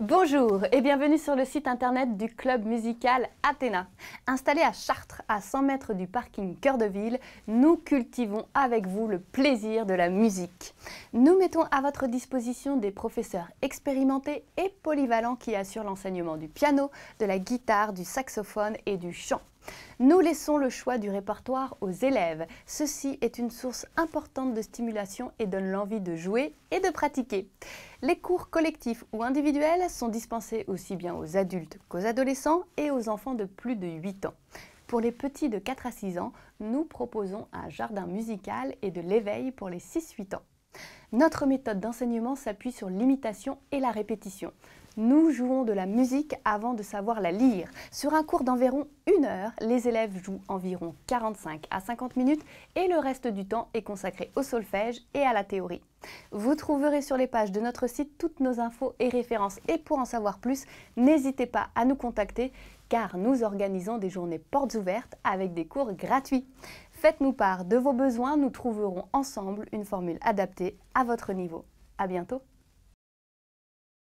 Bonjour et bienvenue sur le site internet du club musical Athéna. Installé à Chartres, à 100 mètres du parking Cœur de Ville, nous cultivons avec vous le plaisir de la musique. Nous mettons à votre disposition des professeurs expérimentés et polyvalents qui assurent l'enseignement du piano, de la guitare, du saxophone et du chant. Nous laissons le choix du répertoire aux élèves. Ceci est une source importante de stimulation et donne l'envie de jouer et de pratiquer. Les cours collectifs ou individuels sont dispensés aussi bien aux adultes qu'aux adolescents et aux enfants de plus de 8 ans. Pour les petits de 4 à 6 ans, nous proposons un jardin musical et de l'éveil pour les 6-8 ans. Notre méthode d'enseignement s'appuie sur l'imitation et la répétition. Nous jouons de la musique avant de savoir la lire. Sur un cours d'environ une heure, les élèves jouent environ 45 à 50 minutes et le reste du temps est consacré au solfège et à la théorie. Vous trouverez sur les pages de notre site toutes nos infos et références et pour en savoir plus, n'hésitez pas à nous contacter car nous organisons des journées portes ouvertes avec des cours gratuits. Faites-nous part de vos besoins, nous trouverons ensemble une formule adaptée à votre niveau. À bientôt